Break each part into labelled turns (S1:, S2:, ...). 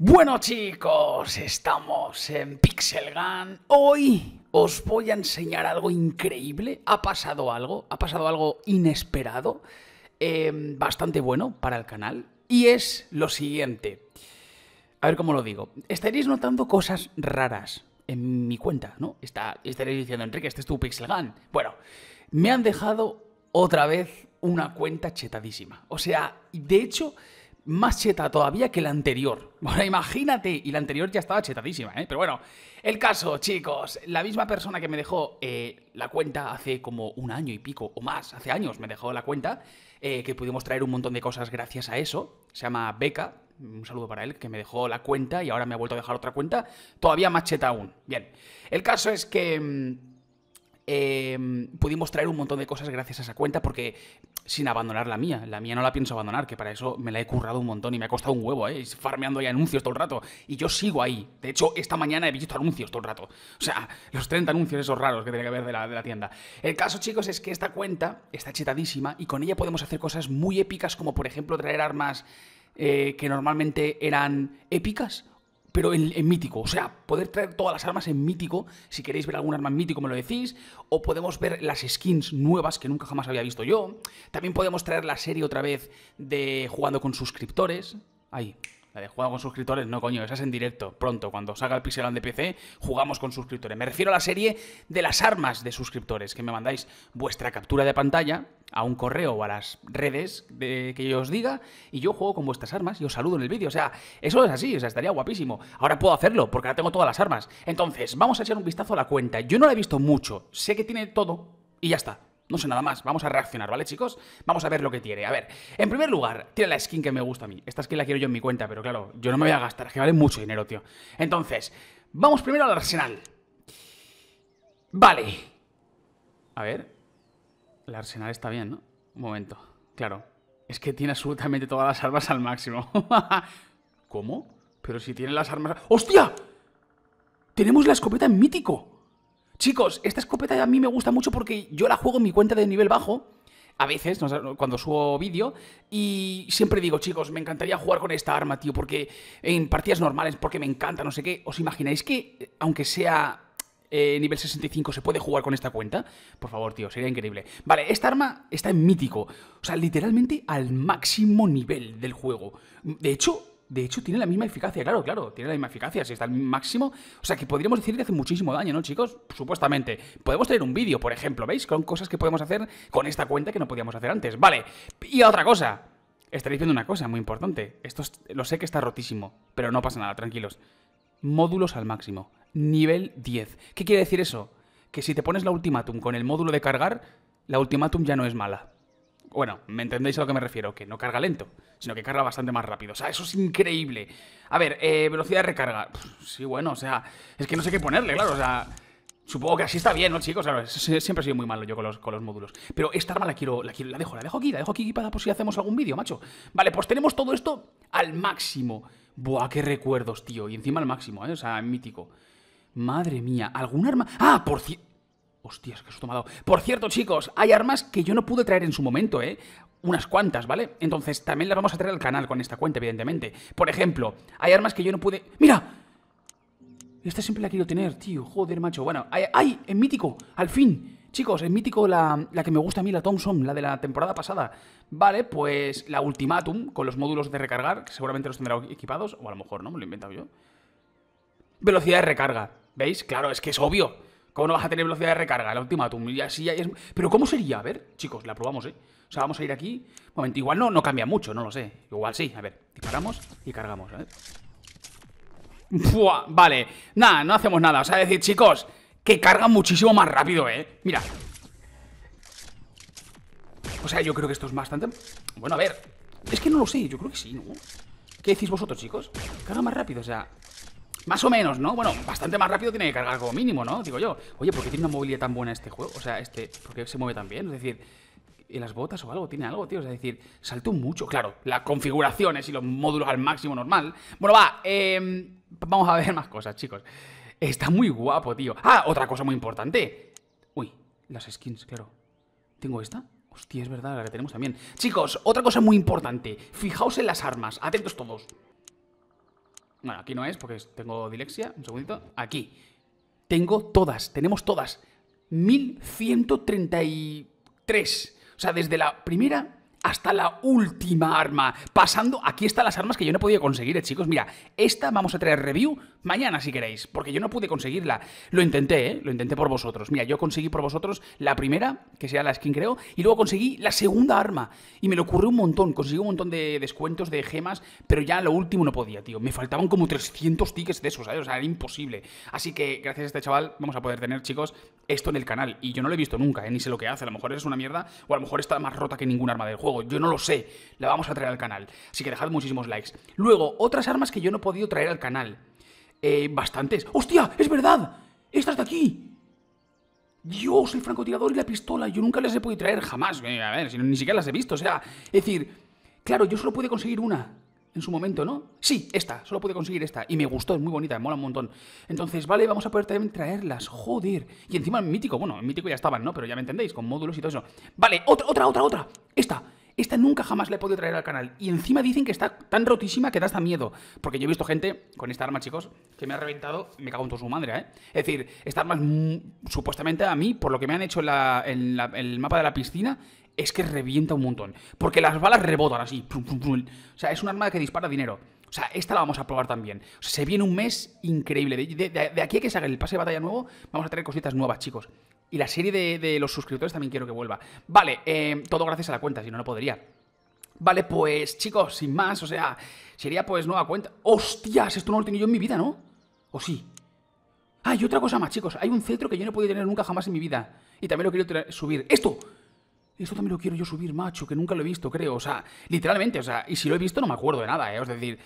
S1: Bueno chicos, estamos en Pixel Gun. Hoy os voy a enseñar algo increíble. Ha pasado algo, ha pasado algo inesperado, em, bastante bueno para el canal. Y es lo siguiente. A ver cómo lo digo. Estaréis notando cosas raras en mi cuenta, ¿no? Está, estaréis diciendo, Enrique, este es tu Pixel Gun. Bueno, me han dejado otra vez una cuenta chetadísima. O sea, de hecho más cheta todavía que la anterior. Bueno, imagínate, y la anterior ya estaba chetadísima, ¿eh? Pero bueno, el caso, chicos, la misma persona que me dejó eh, la cuenta hace como un año y pico o más, hace años me dejó la cuenta, eh, que pudimos traer un montón de cosas gracias a eso, se llama Beca, un saludo para él, que me dejó la cuenta y ahora me ha vuelto a dejar otra cuenta, todavía más cheta aún. Bien, el caso es que... Mm, eh, pudimos traer un montón de cosas gracias a esa cuenta porque sin abandonar la mía, la mía no la pienso abandonar, que para eso me la he currado un montón y me ha costado un huevo, ¿eh? farmeando ahí anuncios todo el rato y yo sigo ahí. De hecho, esta mañana he visto anuncios todo el rato. O sea, los 30 anuncios esos raros que tiene que ver de la, de la tienda. El caso, chicos, es que esta cuenta está chetadísima y con ella podemos hacer cosas muy épicas como por ejemplo traer armas eh, que normalmente eran épicas pero en, mítico. O sea, poder traer todas las armas en mítico. Si queréis ver algún arma en mítico, me lo decís. O podemos ver las skins nuevas que nunca jamás había visto yo. También podemos traer la serie otra vez de jugando con suscriptores. Ahí, la de juega con suscriptores, no coño, esa en directo. Pronto, cuando salga el Pixel de PC, jugamos con suscriptores. Me refiero a la serie de las armas de suscriptores, que me mandáis vuestra captura de pantalla a un correo o a las redes que yo os diga, y yo juego con vuestras armas y os saludo en el vídeo. O sea, eso es así, o estaría guapísimo. Ahora puedo hacerlo, porque ahora tengo todas las armas. Entonces, vamos a echar un vistazo a la cuenta. Yo no la he visto mucho, sé que tiene todo, y ya está. No sé nada más, vamos a reaccionar, ¿vale, chicos? Vamos a ver lo que tiene. A ver, en primer lugar, tiene la skin que me gusta a mí. Esta skin la quiero yo en mi cuenta, pero claro, yo no me voy a gastar, que vale mucho dinero, tío. Entonces, vamos primero al arsenal. Vale. A ver. El arsenal está bien, ¿no? Un momento. Claro. Es que tiene absolutamente todas las armas al máximo. ¿Cómo? Pero si tiene las armas... ¡Hostia! Tenemos la escopeta en mítico. Chicos, esta escopeta a mí me gusta mucho porque yo la juego en mi cuenta de nivel bajo. A veces, cuando subo vídeo, y siempre digo, chicos, me encantaría jugar con esta arma, tío, porque en partidas normales, porque me encanta, no sé qué. ¿Os imagináis que, aunque sea eh, nivel 65 se puede jugar con esta cuenta. Por favor, tío, sería increíble. Vale, esta arma está en mítico. O sea, literalmente al máximo nivel del juego. De hecho, de hecho, tiene la misma eficacia, claro, claro, tiene la misma eficacia, si está al máximo. O sea, que podríamos decir que hace muchísimo daño, ¿no, chicos? Supuestamente. Podemos tener un vídeo, por ejemplo, ¿veis? Con cosas que podemos hacer con esta cuenta que no podíamos hacer antes. Vale, y otra cosa. Estaréis viendo una cosa muy importante. Esto lo sé que está rotísimo, pero no pasa nada, tranquilos. Módulos al máximo. Nivel 10. ¿Qué quiere decir eso? Que si te pones la ultimátum con el módulo de cargar, la ultimátum ya no es mala. Bueno, me entendéis a lo que me refiero, que no carga lento, sino que carga bastante más rápido. O sea, eso es increíble. A ver, eh, velocidad de recarga. sí, bueno, o sea, es que no sé qué ponerle, claro, o sea... Supongo que así está bien, ¿no, chicos? siempre he sido muy malo yo con los, módulos. Pero esta arma la quiero, la la dejo, la dejo aquí, la dejo aquí para por si hacemos algún vídeo, macho. Vale, pues tenemos todo esto al máximo. Buah, qué recuerdos, tío. Y encima al máximo, ¿eh? O sea, mítico. Madre mía, ¿algún arma? ¡Ah, por cierto! Hostias, que susto Por cierto, chicos, hay armas que yo no pude traer en su momento, ¿eh? Unas cuantas, ¿vale? Entonces también las vamos a traer al canal con esta cuenta, evidentemente. Por ejemplo, hay armas que yo no pude... ¡Mira! Esta siempre la quiero tener, tío. Joder, macho. Bueno, ¡ay! ay en mítico! ¡Al fin! Chicos, en mítico la, la que me gusta a mí, la Thompson, la de la temporada pasada. Vale, pues la Ultimatum, con los módulos de recargar, que seguramente los tendrá equipados, o a lo mejor no, me lo he inventado yo. Velocidad de recarga. ¿Veis? Claro, es que es obvio. ¿Cómo no vas a tener velocidad de recarga? última última, Y así, es... Pero ¿cómo sería? A ver, chicos, la probamos, ¿eh? O sea, vamos a ir aquí. momento, igual no, no cambia mucho, no lo sé. Igual sí, a ver. Disparamos y cargamos, a vale. Nada, no hacemos nada. O sea, decir, chicos, que carga muchísimo más rápido, ¿eh? Mira. O sea, yo creo que esto es bastante... Bueno, a ver. Es que no lo sé, yo creo que sí, ¿no? ¿Qué decís vosotros, chicos? Carga más rápido, o sea... Más o menos, ¿no? Bueno, bastante más rápido tiene que cargar como mínimo, ¿no? Digo yo. Oye, ¿por qué tiene una movilidad tan buena este juego? O sea, este, ¿por qué se mueve tan bien? Es decir, ¿y las botas o algo? ¿Tiene algo, tío? Es decir, saltó mucho. Claro, las configuraciones y los módulos al máximo normal. Bueno, va, em, vamos a ver más cosas, chicos. Está muy guapo, tío. Ah, otra cosa muy importante. Uy, las skins, claro. ¿Tengo esta? Hostia, es verdad, la que tenemos también. Chicos, otra cosa muy importante. Fijaos en las armas. Atentos todos. Bueno, aquí no es porque tengo dilexia. Un segundito. Aquí. Tengo todas. Tenemos todas. 1133. O sea, desde la primera hasta la última arma. Pasando, aquí están las armas que yo no podía conseguir, eh, chicos. Mira, esta vamos a traer review mañana si queréis, porque yo no pude conseguirla. Lo intenté, ¿eh? Lo intenté por vosotros. Mira, yo conseguí por vosotros la primera, que sea la skin creo, y luego conseguí la segunda arma. Y me lo ocurrió un montón, conseguí un montón de descuentos, de gemas, pero ya lo último no podía, tío. Me faltaban como 300 tickets de esos, ¿sabes? O sea, era imposible. Así que gracias a este chaval vamos a poder tener, chicos, esto en el canal. Y yo no lo he visto nunca, ¿eh? Ni sé lo que hace. A lo mejor es una mierda, o a lo mejor está más rota que ningún arma del juego yo no lo sé, la vamos a traer al canal. Así que dejad muchísimos likes. Luego, otras armas que yo no he podido traer al canal. Eh, bastantes. ¡Hostia! ¡Es verdad! ¡Estas de aquí! Dios, el francotirador y la pistola, yo nunca las he podido traer, jamás. Eh, a ver, ni siquiera las he visto, o sea, es decir, claro, yo solo pude conseguir una en su momento, ¿no? Sí, esta, solo pude conseguir esta. Y me gustó, es muy bonita, me mola un montón. Entonces, vale, vamos a poder también traerlas, joder. Y encima el mítico, bueno, el mítico ya estaban, ¿no? Pero ya me entendéis, con módulos y todo eso. Vale, otra, otra, otra, otra. Esta, esta nunca jamás la he podido traer al canal. Y encima dicen que está tan rotísima que da hasta miedo. Porque yo he visto gente con esta arma, chicos, que me ha reventado, me cago en toda su madre, ¿eh? Es decir, esta arma supuestamente a mí, por lo que me han hecho en, la, en, en el mapa de la piscina, es que revienta un montón. Porque las balas rebotan así. O sea, es un arma que dispara dinero. O sea, esta la vamos a probar también. O sea, se viene un mes increíble. De, aquí a que salga el pase de batalla nuevo, vamos a tener cositas nuevas, chicos. Y la serie de, los suscriptores también quiero que vuelva. Vale, em, todo gracias a la cuenta, si no, no podría. Vale, pues chicos, sin más, o sea, sería pues nueva cuenta. ¡Hostias! Esto no lo he tenido yo en mi vida, ¿no? ¿O sí? Ah, y otra cosa más, chicos. Hay un centro que yo no he podido tener nunca jamás en mi vida. Y también lo quiero subir. ¡Esto! Esto también lo quiero yo subir, macho, que nunca lo he visto, creo. O sea, literalmente, o sea, y si lo he visto no me acuerdo de nada, ¿eh? Es decir,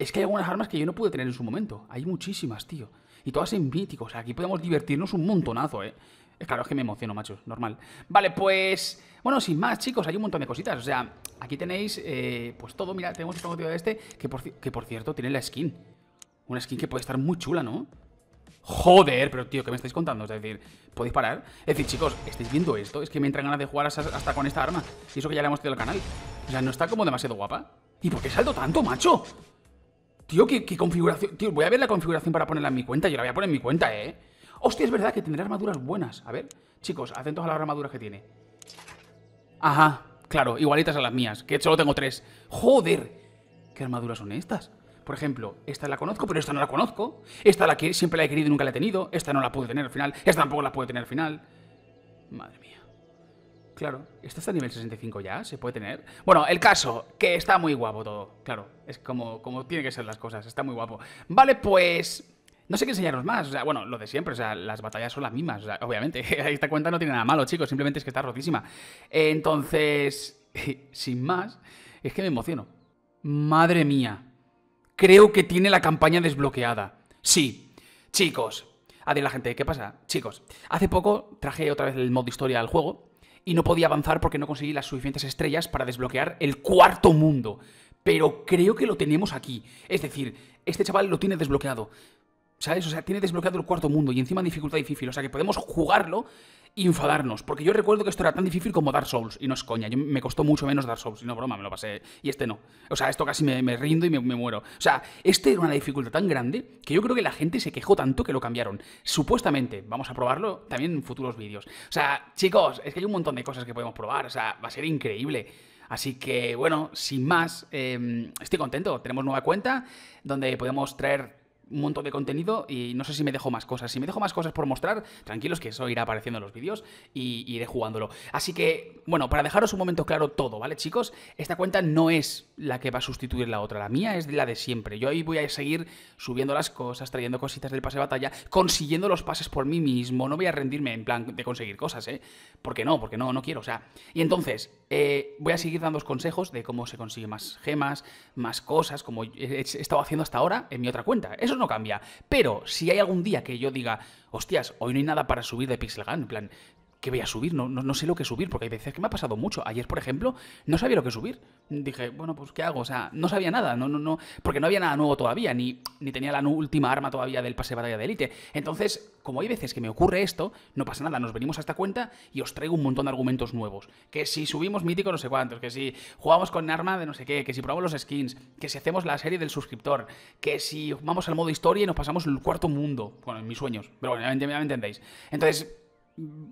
S1: es que hay algunas armas que yo no pude tener en su momento. Hay muchísimas, tío. Y todas en mítico O sea, aquí podemos divertirnos un montonazo, ¿eh? Es claro, es que me emociono, macho, normal. Vale, pues... Bueno, sin más, chicos, hay un montón de cositas. O sea, aquí tenéis, eh, pues todo. Mira, tenemos un motivo de este, este que por, cierto tiene la skin. Una skin que puede estar muy chula, ¿no? Joder, pero tío, ¿qué me estáis contando? Es decir, ¿podéis parar? Es decir, chicos, ¿estáis viendo esto? Es que me entra ganas de jugar hasta con esta arma. Y eso que ya le hemos tenido al canal. O sea, ¿no está como demasiado guapa? ¿Y por qué salto tanto, macho? Tío, ¿qué, configuración. Tío, voy a ver la configuración para ponerla en mi cuenta. Yo la voy a poner en mi cuenta, ¿eh? Hostia, es verdad que tendrá armaduras buenas. A ver, chicos, atentos a las armaduras que tiene. Ajá, claro, igualitas a las mías, que solo tengo tres. ¡Joder! ¿Qué armaduras son estas? Por ejemplo, esta la conozco, pero esta no la conozco. Esta la que siempre la he querido y nunca la he tenido. Esta no la pude tener al final. Esta tampoco la puedo tener al final. Madre mía. Claro. ¿Esto está a nivel 65 ya? ¿Se puede tener? Bueno, el caso, que está muy guapo todo. Claro, es como, como tiene que ser las cosas. Está muy guapo. Vale, pues... No sé qué enseñaros más. O sea, bueno, lo de siempre. O sea, las batallas son las mismas. obviamente, esta cuenta no tiene nada malo, chicos. Simplemente es que está rotísima. Entonces, sin más, es que me emociono. Madre mía. Creo que tiene la campaña desbloqueada. Sí. Chicos. Adiós, la gente. ¿Qué pasa? Chicos, hace poco traje otra vez el modo historia al juego y no podía avanzar porque no conseguí las suficientes estrellas para desbloquear el cuarto mundo. Pero creo que lo tenemos aquí. Es decir, este chaval lo tiene desbloqueado. ¿Sabes? O sea, tiene desbloqueado el cuarto mundo y encima dificultad difícil. O sea, que podemos jugarlo y e enfadarnos. Porque yo recuerdo que esto era tan difícil como Dark Souls. Y no es coña. me costó mucho menos Dark Souls. Y no, broma, me lo pasé. Y este no. O sea, esto casi me, rindo y me, muero. O sea, este era una dificultad tan grande que yo creo que la gente se quejó tanto que lo cambiaron. Supuestamente. Vamos a probarlo también en futuros vídeos. O sea, chicos, es que hay un montón de cosas que podemos probar. O sea, va a ser increíble. Así que, bueno, sin más, em, estoy contento. Tenemos nueva cuenta donde podemos traer un montón de contenido y no sé si me dejo más cosas. Si me dejo más cosas por mostrar, tranquilos que eso irá apareciendo en los vídeos y iré jugándolo. Así que, bueno, para dejaros un momento claro todo, ¿vale, chicos? Esta cuenta no es la que va a sustituir la otra. La mía es la de siempre. Yo ahí voy a seguir subiendo las cosas, trayendo cositas del pase de batalla, consiguiendo los pases por mí mismo. No voy a rendirme en plan de conseguir cosas, ¿eh? ¿Por qué no, porque no, no quiero. O sea, y entonces, eh, voy a seguir dando consejos de cómo se consigue más gemas, más cosas, como he estado haciendo hasta ahora en mi otra cuenta. Eso no cambia. Pero si hay algún día que yo diga, hostias, hoy no hay nada para subir de Pixel Gun, en plan, que voy a subir? No, no, sé lo que subir, porque hay veces que me ha pasado mucho. Ayer, por ejemplo, no sabía lo que subir. Dije, bueno, pues ¿qué hago? O sea, no sabía nada, no, no, no, porque no había nada nuevo todavía, ni, ni tenía la última arma todavía del pase de batalla de élite. Entonces, como hay veces que me ocurre esto, no pasa nada, nos venimos a esta cuenta y os traigo un montón de argumentos nuevos. Que si subimos mítico no sé cuántos, que si jugamos con arma de no sé qué, que si probamos los skins, que si hacemos la serie del suscriptor, que si vamos al modo historia y nos pasamos el cuarto mundo. Bueno, en mis sueños, pero bueno, ya me entendéis. Entonces,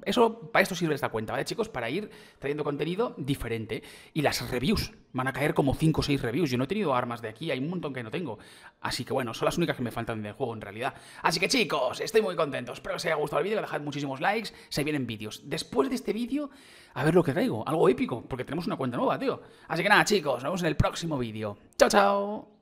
S1: eso, para esto sirve esta cuenta, ¿vale, chicos? Para ir trayendo contenido diferente. Y las reviews, van a caer como 5 o 6 reviews. Yo no he tenido armas de aquí, hay un montón que no tengo. Así que bueno, son las únicas que me faltan del juego en realidad. Así que chicos, estoy muy contento. Espero que os haya gustado el vídeo, dejad muchísimos likes, se vienen vídeos. Después de este vídeo, a ver lo que traigo. Algo épico, porque tenemos una cuenta nueva, tío. Así que nada, chicos, nos vemos en el próximo vídeo. ¡Chao, chao!